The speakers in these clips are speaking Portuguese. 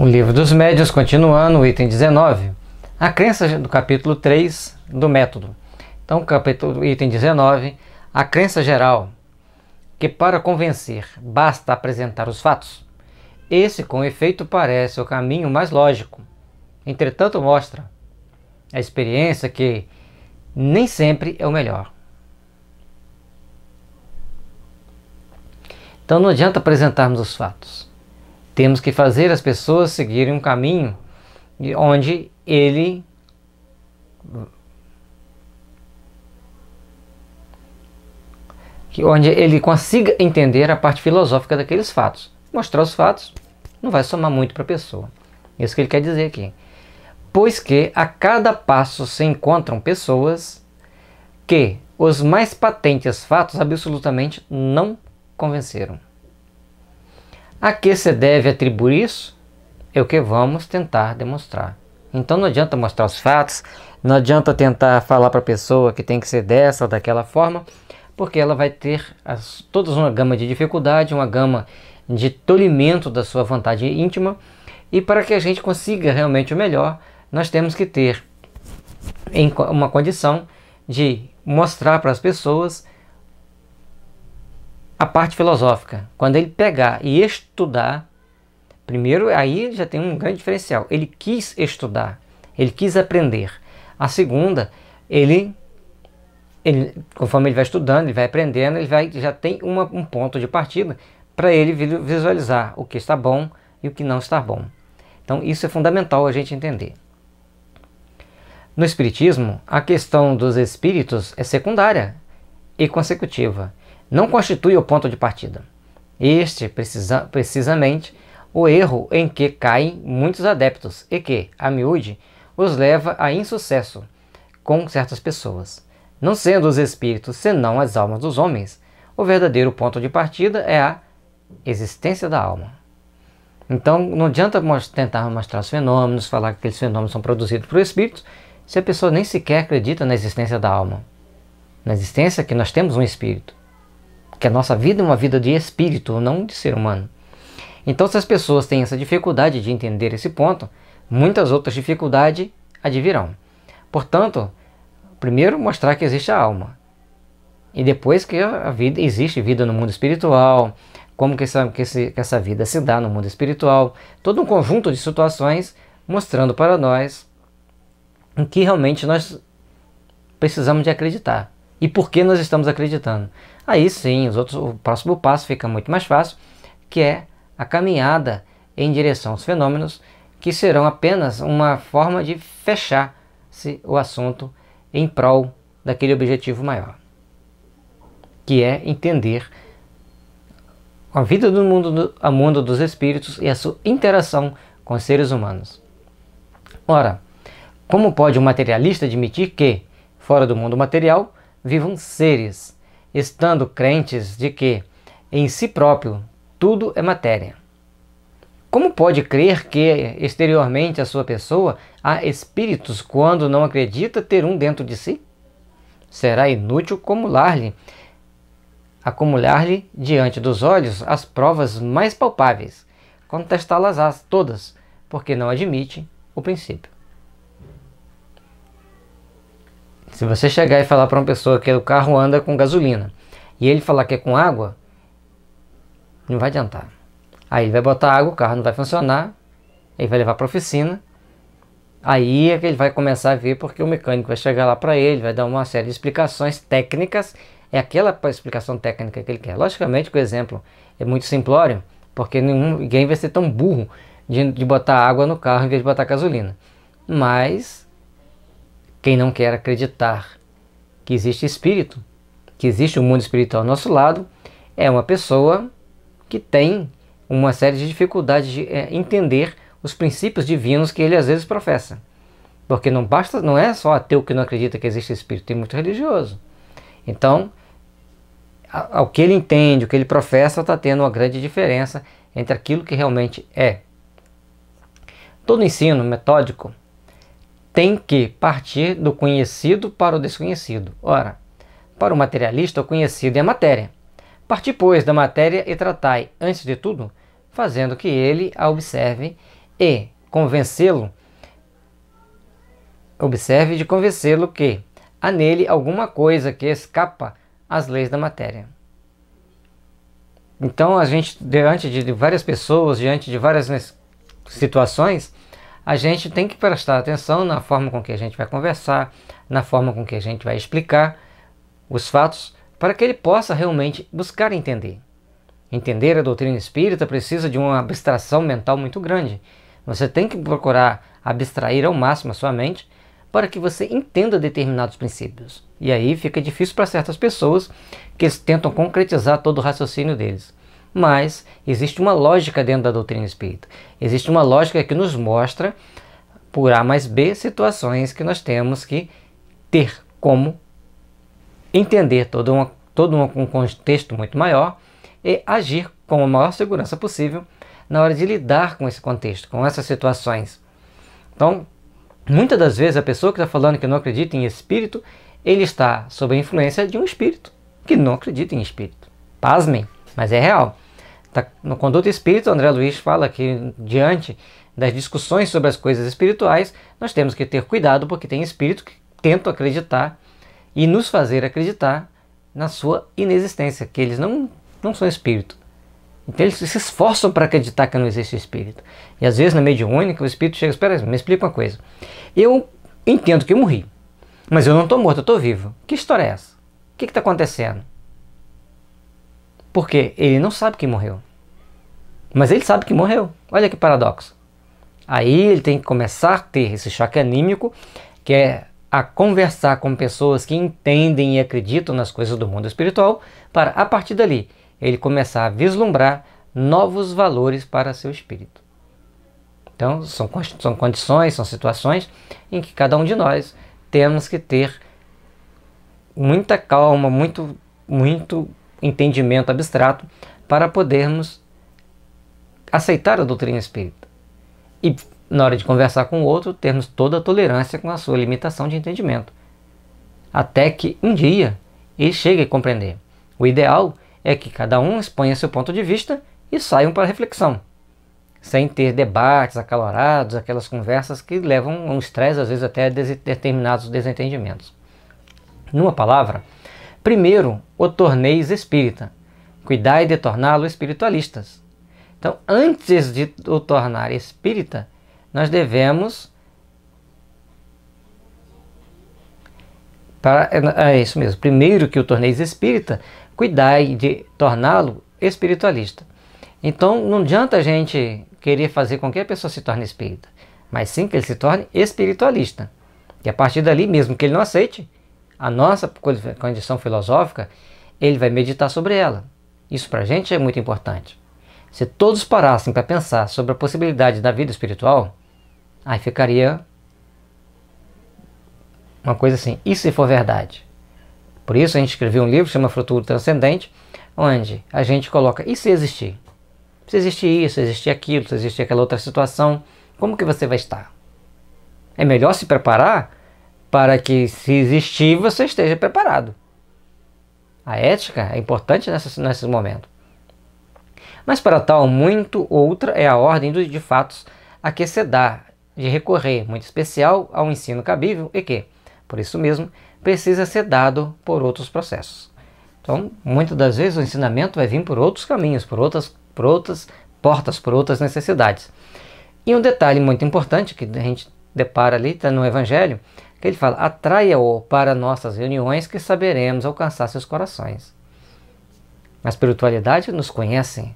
O livro dos médios, continuando, item 19. A crença do capítulo 3 do método. Então, capítulo, item 19. A crença geral, que para convencer basta apresentar os fatos. Esse, com efeito, parece o caminho mais lógico. Entretanto, mostra a experiência que nem sempre é o melhor. Então, não adianta apresentarmos os fatos. Temos que fazer as pessoas seguirem um caminho onde ele onde ele consiga entender a parte filosófica daqueles fatos. Mostrar os fatos não vai somar muito para a pessoa. É isso que ele quer dizer aqui. Pois que a cada passo se encontram pessoas que os mais patentes fatos absolutamente não convenceram. A que se deve atribuir isso? É o que vamos tentar demonstrar. Então não adianta mostrar os fatos, não adianta tentar falar para a pessoa que tem que ser dessa ou daquela forma, porque ela vai ter as, todas uma gama de dificuldade, uma gama de tolimento da sua vontade íntima. E para que a gente consiga realmente o melhor, nós temos que ter uma condição de mostrar para as pessoas a parte filosófica. Quando ele pegar e estudar, primeiro aí já tem um grande diferencial. Ele quis estudar, ele quis aprender. A segunda, ele, ele conforme ele vai estudando, ele vai aprendendo, ele vai já tem uma, um ponto de partida para ele visualizar o que está bom e o que não está bom. Então isso é fundamental a gente entender. No Espiritismo, a questão dos espíritos é secundária e consecutiva não constitui o ponto de partida. Este, precisa, precisamente, o erro em que caem muitos adeptos e que, a miúde, os leva a insucesso com certas pessoas. Não sendo os espíritos senão as almas dos homens, o verdadeiro ponto de partida é a existência da alma. Então, não adianta tentar mostrar os fenômenos, falar que aqueles fenômenos são produzidos por espíritos, se a pessoa nem sequer acredita na existência da alma, na existência que nós temos um espírito que a nossa vida é uma vida de espírito, não de ser humano. Então, se as pessoas têm essa dificuldade de entender esse ponto, muitas outras dificuldades advirão. Portanto, primeiro mostrar que existe a alma. E depois que a vida existe vida no mundo espiritual, como que essa, que, esse, que essa vida se dá no mundo espiritual, todo um conjunto de situações mostrando para nós em que realmente nós precisamos de acreditar e por que nós estamos acreditando. Aí sim, os outros, o próximo passo fica muito mais fácil, que é a caminhada em direção aos fenômenos que serão apenas uma forma de fechar-se o assunto em prol daquele objetivo maior, que é entender a vida do mundo, do, a mundo dos espíritos e a sua interação com os seres humanos. Ora, como pode um materialista admitir que, fora do mundo material, vivam seres, estando crentes de que, em si próprio, tudo é matéria. Como pode crer que exteriormente à sua pessoa há espíritos quando não acredita ter um dentro de si? Será inútil acumular-lhe acumular-lhe diante dos olhos as provas mais palpáveis, contestá-las todas, porque não admite o princípio. Se você chegar e falar para uma pessoa que o carro anda com gasolina e ele falar que é com água, não vai adiantar. Aí ele vai botar água, o carro não vai funcionar, ele vai levar para oficina. Aí é que ele vai começar a ver porque o mecânico vai chegar lá para ele, vai dar uma série de explicações técnicas. É aquela explicação técnica que ele quer. Logicamente que o exemplo é muito simplório, porque ninguém vai ser tão burro de, de botar água no carro em vez de botar gasolina. Mas quem não quer acreditar que existe espírito, que existe o um mundo espiritual ao nosso lado, é uma pessoa que tem uma série de dificuldades de é, entender os princípios divinos que ele às vezes professa. Porque não basta, não é só ateu que não acredita que existe espírito, tem muito religioso. Então, ao que ele entende, o que ele professa, está tendo uma grande diferença entre aquilo que realmente é. Todo ensino metódico tem que partir do conhecido para o desconhecido. Ora, para o materialista, o conhecido é a matéria. Parti, pois, da matéria e tratai, antes de tudo, fazendo que ele a observe e convencê-lo, observe de convencê-lo que há nele alguma coisa que escapa às leis da matéria. Então, a gente, diante de várias pessoas, diante de várias situações, a gente tem que prestar atenção na forma com que a gente vai conversar, na forma com que a gente vai explicar os fatos, para que ele possa realmente buscar entender. Entender a doutrina espírita precisa de uma abstração mental muito grande. Você tem que procurar abstrair ao máximo a sua mente para que você entenda determinados princípios. E aí fica difícil para certas pessoas que tentam concretizar todo o raciocínio deles. Mas existe uma lógica dentro da doutrina espírita. Existe uma lógica que nos mostra, por A mais B, situações que nós temos que ter como entender todo, uma, todo um contexto muito maior e agir com a maior segurança possível na hora de lidar com esse contexto, com essas situações. Então, muitas das vezes a pessoa que está falando que não acredita em espírito, ele está sob a influência de um espírito que não acredita em espírito. Pasmem! mas é real. Tá, no Conduto Espírito, André Luiz fala que diante das discussões sobre as coisas espirituais, nós temos que ter cuidado porque tem espírito que tenta acreditar e nos fazer acreditar na sua inexistência, que eles não, não são espírito. Então eles se esforçam para acreditar que não existe espírito. E às vezes na mediúnica o espírito chega, espera aí, me explica uma coisa. Eu entendo que eu morri, mas eu não estou morto, eu estou vivo. Que história é essa? O que está acontecendo? Porque ele não sabe que morreu. Mas ele sabe que morreu. Olha que paradoxo. Aí ele tem que começar a ter esse choque anímico, que é a conversar com pessoas que entendem e acreditam nas coisas do mundo espiritual, para a partir dali ele começar a vislumbrar novos valores para seu espírito. Então, são, são condições, são situações em que cada um de nós temos que ter muita calma, muito, muito entendimento abstrato para podermos aceitar a doutrina espírita. E na hora de conversar com o outro, termos toda a tolerância com a sua limitação de entendimento. Até que um dia ele chegue a compreender. O ideal é que cada um exponha seu ponto de vista e saiam para reflexão, sem ter debates acalorados, aquelas conversas que levam a um estresse, às vezes até a determinados desentendimentos. Numa palavra, Primeiro, o torneis espírita. Cuidai de torná-lo espiritualistas. Então, antes de o tornar espírita, nós devemos. Para, é, é isso mesmo. Primeiro que o torneis espírita, cuidai de torná-lo espiritualista. Então, não adianta a gente querer fazer com que a pessoa se torne espírita, mas sim que ele se torne espiritualista. E a partir dali, mesmo que ele não aceite, a nossa condição filosófica, ele vai meditar sobre ela. Isso para a gente é muito importante. Se todos parassem para pensar sobre a possibilidade da vida espiritual, aí ficaria uma coisa assim: e se for verdade? Por isso a gente escreveu um livro que chama Futuro Transcendente, onde a gente coloca: e se existir? Se existir isso, se existir aquilo, se existir aquela outra situação, como que você vai estar? É melhor se preparar para que, se existir, você esteja preparado. A ética é importante nesses momentos. Mas para tal, muito outra é a ordem dos de fatos a que se dá de recorrer, muito especial ao ensino cabível e que, por isso mesmo, precisa ser dado por outros processos. Então, muitas das vezes o ensinamento vai vir por outros caminhos, por outras, por outras portas, por outras necessidades. E um detalhe muito importante que a gente depara ali, tá no Evangelho, que ele fala: atraia-o para nossas reuniões que saberemos alcançar seus corações. A espiritualidade nos conhece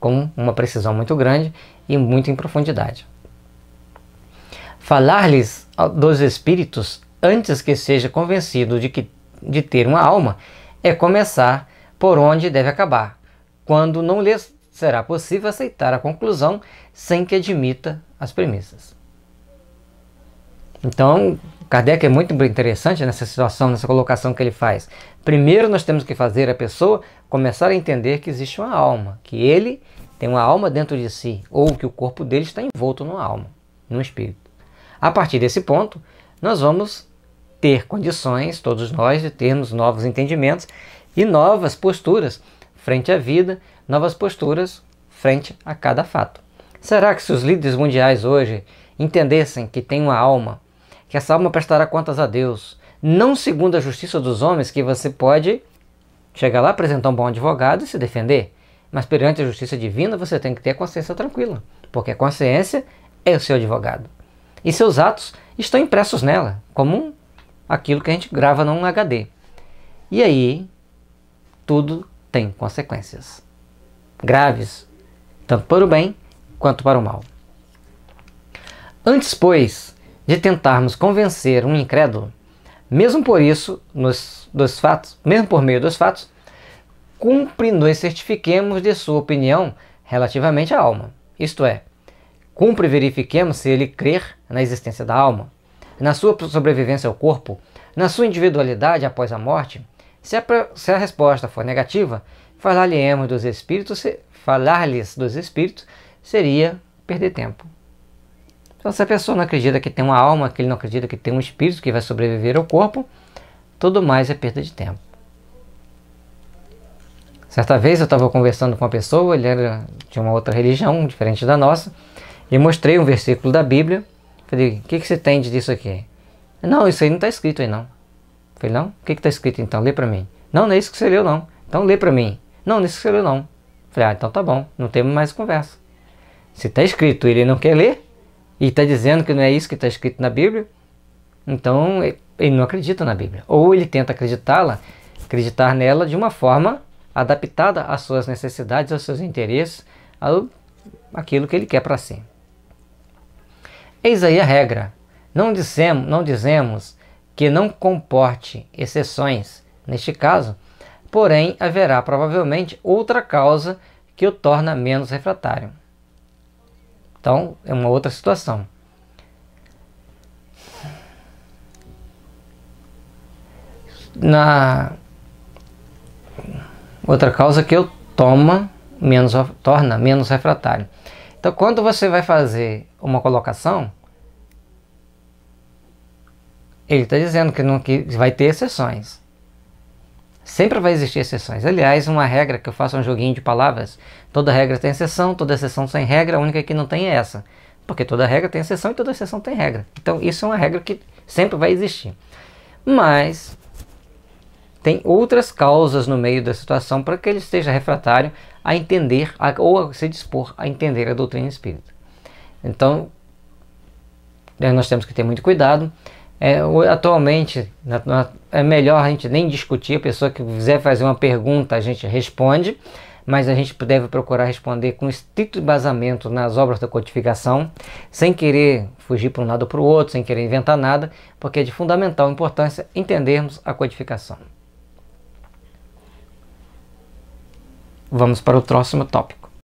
com uma precisão muito grande e muito em profundidade. Falar-lhes dos espíritos antes que seja convencido de, que, de ter uma alma é começar por onde deve acabar, quando não lhes será possível aceitar a conclusão sem que admita as premissas. Então, Kardec é muito interessante nessa situação, nessa colocação que ele faz. Primeiro, nós temos que fazer a pessoa começar a entender que existe uma alma, que ele tem uma alma dentro de si, ou que o corpo dele está envolto numa alma, num espírito. A partir desse ponto, nós vamos ter condições, todos nós, de termos novos entendimentos e novas posturas frente à vida, novas posturas frente a cada fato. Será que se os líderes mundiais hoje entendessem que tem uma alma que essa alma prestará contas a Deus, não segundo a justiça dos homens, que você pode chegar lá, apresentar um bom advogado e se defender. Mas perante a justiça divina, você tem que ter a consciência tranquila, porque a consciência é o seu advogado. E seus atos estão impressos nela, como aquilo que a gente grava num HD. E aí, tudo tem consequências graves, tanto para o bem quanto para o mal. Antes, pois, de tentarmos convencer um incrédulo, mesmo por isso, nos, dos fatos, mesmo por meio dos fatos, cumpre nos certifiquemos de sua opinião relativamente à alma. Isto é, cumpre verifiquemos se ele crer na existência da alma, na sua sobrevivência ao corpo, na sua individualidade após a morte. Se a, se a resposta for negativa, falar dos espíritos, falar-lhes dos espíritos seria perder tempo. Então, se a pessoa não acredita que tem uma alma, que ele não acredita que tem um espírito que vai sobreviver ao corpo, tudo mais é perda de tempo. Certa vez eu estava conversando com uma pessoa, ele era de uma outra religião, diferente da nossa, e mostrei um versículo da Bíblia. Falei, o que, que você tem disso aqui? Não, isso aí não está escrito aí não. Falei, não? O que está escrito então? Lê para mim. Não, não é isso que você leu não. Então lê para mim. Não, não é isso que você leu não. Falei, ah, então tá bom, não temos mais conversa. Se está escrito e ele não quer ler, e está dizendo que não é isso que está escrito na Bíblia, então ele não acredita na Bíblia. Ou ele tenta acreditá-la, acreditar nela de uma forma adaptada às suas necessidades, aos seus interesses, ao, aquilo que ele quer para si. Eis aí a regra. Não dissemos, não dizemos que não comporte exceções neste caso, porém haverá provavelmente outra causa que o torna menos refratário. Então, é uma outra situação. Na outra causa que eu toma menos torna menos refratário. Então, quando você vai fazer uma colocação, ele está dizendo que, não, que vai ter exceções. Sempre vai existir exceções. Aliás, uma regra que eu faço é um joguinho de palavras: toda regra tem exceção, toda exceção tem regra, a única que não tem é essa. Porque toda regra tem exceção e toda exceção tem regra. Então, isso é uma regra que sempre vai existir. Mas tem outras causas no meio da situação para que ele esteja refratário a entender a, ou a se dispor a entender a doutrina espírita. Então, nós temos que ter muito cuidado. É, atualmente, na, na, é melhor a gente nem discutir. A pessoa que quiser fazer uma pergunta, a gente responde, mas a gente deve procurar responder com estrito embasamento nas obras da codificação, sem querer fugir para um lado ou para o outro, sem querer inventar nada, porque é de fundamental importância entendermos a codificação. Vamos para o próximo tópico.